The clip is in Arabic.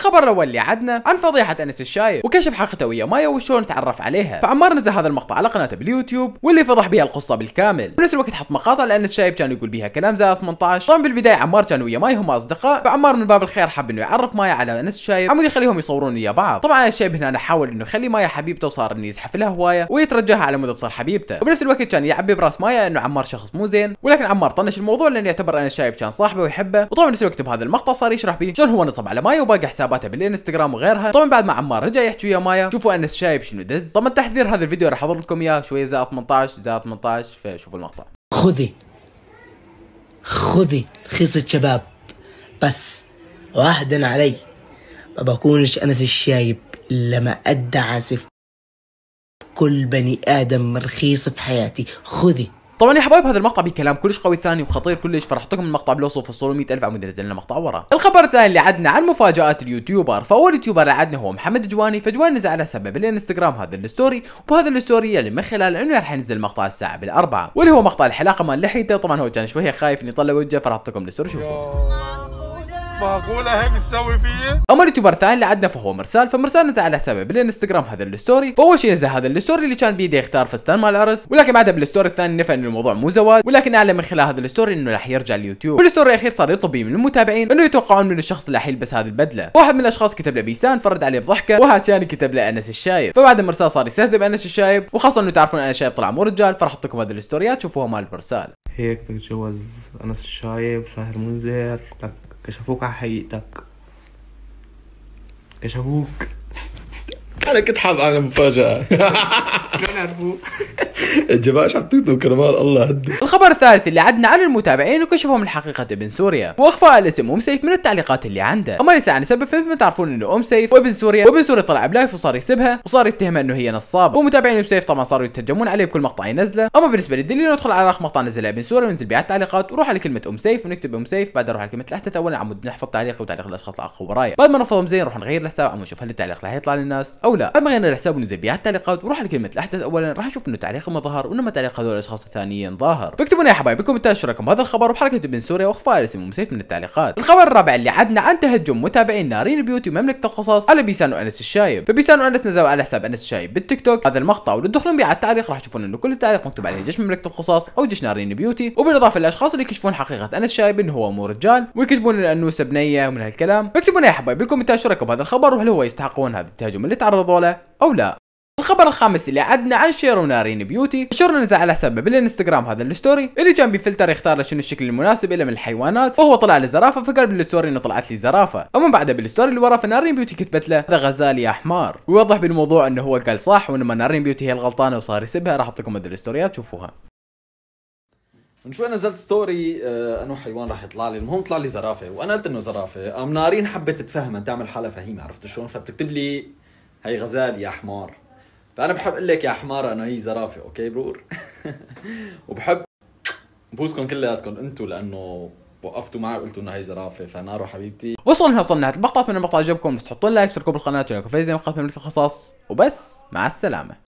الخبر الاول اللي عدنا عن فضيحه انس الشايب وكشف حقيقته ويا مايا وشلون تعرف عليها فعمار نزل هذا المقطع على قناته باليوتيوب واللي فضح بها القصه بالكامل بنفس الوقت حط مقاطع لانس الشايب كان يقول بها كلام زائد 18 طبعا بالبدايه عمار كان ويا مايا هما اصدقاء فعمار من باب الخير حب انه يعرف مايا على انس الشايب عمود يخليهم يصورون ويا بعض طبعا الشايب هنا حاول انه يخلي مايا حبيبته وصار انه يزحف لها هوايه ويترجاها على مود تصير حبيبته وبنفس الوقت كان يعبي براس مايا انه عمار شخص مو زين ولكن عمار طنش الموضوع لانه يعتبر انس الشايب كان صاحبه ويحبه وطبعا بنفس الوقت بهذا المقطع صار يشرح به شلون هو نصب على مايا وباقي حساب حساباتها بالانستغرام وغيرها طبعا بعد ما عمار رجع يحكي ويا مايا شوفوا انس شايب شنو دز طبعا تحذير هذا الفيديو راح احضر لكم اياه شويه زائد 18 زائد 18 فشوفوا المقطع خذي خذي رخيصة شباب بس واهدا علي ما بكونش انس الشايب لما ادعس كل بني ادم رخيص في حياتي خذي طبعا يا حبايب هذا المقطع بكلام كلش قوي ثاني وخطير كلش فراح احط لكم المقطع بالوصف وصلوا 100000 عمود نزل لنا مقطع وراه الخبر الثاني اللي عدنا عن مفاجات اليوتيوبر فاول يوتيوبر اللي عدنا هو محمد جواني فجواني نزل على سبب الانستغرام هذا الستوري وبهذا الستوري اللي من خلاله انه راح ينزل مقطع الساعه بالاربعه واللي هو مقطع الحلاقه مال لحيته طبعا هو كان شويه خايف انه يطلع وجهه فراح احط لكم الستوري شوفوا بهقولها هيك تسوي فيه اما اليوتيوبر الثاني اللي عندنا فهو مرسال فمرسال نزل على حسابه بالانستغرام هذا الستوري فاول شيء نزل هذا الستوري اللي كان بيده يختار فستان مال عرس ولكن بعدها بالستوري الثاني نفى انه الموضوع مو زواج ولكن اعلن من خلال هذا الستوري انه راح يرجع اليوتيوب والستوري الاخير صار يطلب من المتابعين انه يتوقعون من الشخص اللي راح يلبس هذه البدله واحد من الاشخاص كتب له بيسان فرد عليه بضحكه واحد ثاني كتب له انس الشايب فبعد مرسال صار يستهزئ بانس الشايب وخاصه انه تعرفون انس الشايب طلع مو رجال فراح لكم هذه الستوريات شوفوها مال مرسال هيك جواز انس الشايب ساهر منزل كشفوك على حقيقتك كشفوك انا كنت حابب اعمل مفاجأة ما نعرفوه الجماعة ايش حطيتهم الله هدي الخبر الثالث اللي عدنا عن المتابعين وكشفوا من حقيقة ابن سوريا واخفاء الاسم ام سيف من التعليقات اللي عنده اما لسه عن سبب فانتم تعرفون انه ام سيف وابن سوريا وابن سوريا طلع بلايف وصار يسبها وصار يتهمها انه هي نصابة ومتابعين ام سيف طبعا صاروا يتهجمون عليه بكل مقطع ينزله اما بالنسبة للدليل ندخل على اخر مقطع نزله ابن سوريا وننزل بيع التعليقات وروح على كلمة ام سيف ونكتب ام سيف بعد نروح على كلمة الاحداث اولا عمود نحفظ تعليق وتعليق الاشخاص الاخر ورايا بعد ما نحفظهم زين نروح نغير الحساب عم نشوف هل التعليق راح يطلع للناس او لا بعد ما غيرنا الحساب وننزل بيع التعليقات وروح على كلمة الاحداث اولا راح نشوف انه تعليق ما ظهر وانما تعليق هذول الاشخاص الثانيين ظاهر فاكتبوا يا حبايب لكم رايكم بهذا الخبر وبحركه ابن سوريا واخفاء الاسم مسيف من التعليقات الخبر الرابع اللي عدنا عن تهجم متابعين نارين بيوتي ومملكه القصص على بيسان وانس الشايب فبيسان وانس نزلوا على حساب انس الشايب بالتيك توك هذا المقطع ولو تدخلون به على التعليق راح تشوفون انه كل التعليق مكتوب عليه جيش مملكه القصص او جيش نارين بيوتي وبالاضافه للاشخاص اللي يكشفون حقيقه انس الشايب انه هو مو رجال ويكتبون انه بنيه ومن هالكلام فاكتبوا يا حبايب لكم رايكم بهذا الخبر وهل هو يستحقون هذا التهجم اللي تعرضوا له او لا الخبر الخامس اللي عدنا عن نارين بيوتي شيرو نزع على حسابه بالانستغرام هذا الستوري اللي كان بفلتر يختار له شنو الشكل المناسب له من الحيوانات وهو طلع له زرافه فقال بالستوري انه طلعت لي زرافه ومن بعدها بالستوري اللي وراه فنارين بيوتي كتبت له هذا غزال يا حمار ويوضح بالموضوع انه هو قال صح وانما نارين بيوتي هي الغلطانه وصار يسبها راح اعطيكم هذه الستوريات شوفوها من شوي نزلت ستوري آه انه حيوان راح يطلع لي المهم طلع لي زرافه وانا قلت انه زرافه قام نارين حبت تفهم تعمل حالها فهيمه عرفت شلون فبتكتب لي هي غزال يا حمار فانا بحب اقول لك يا حمار انه هي زرافه اوكي برور وبحب بوسكم كلياتكم انتم لانه وقفتوا معي وقلتوا انه هي زرافه فنارو حبيبتي وصلنا هنا وصلنا المقطع اتمنى المقطع عجبكم بس تحطوا لايك اشتركوا بالقناه وتشتركوا في زي مقاطع من الخصاص وبس مع السلامه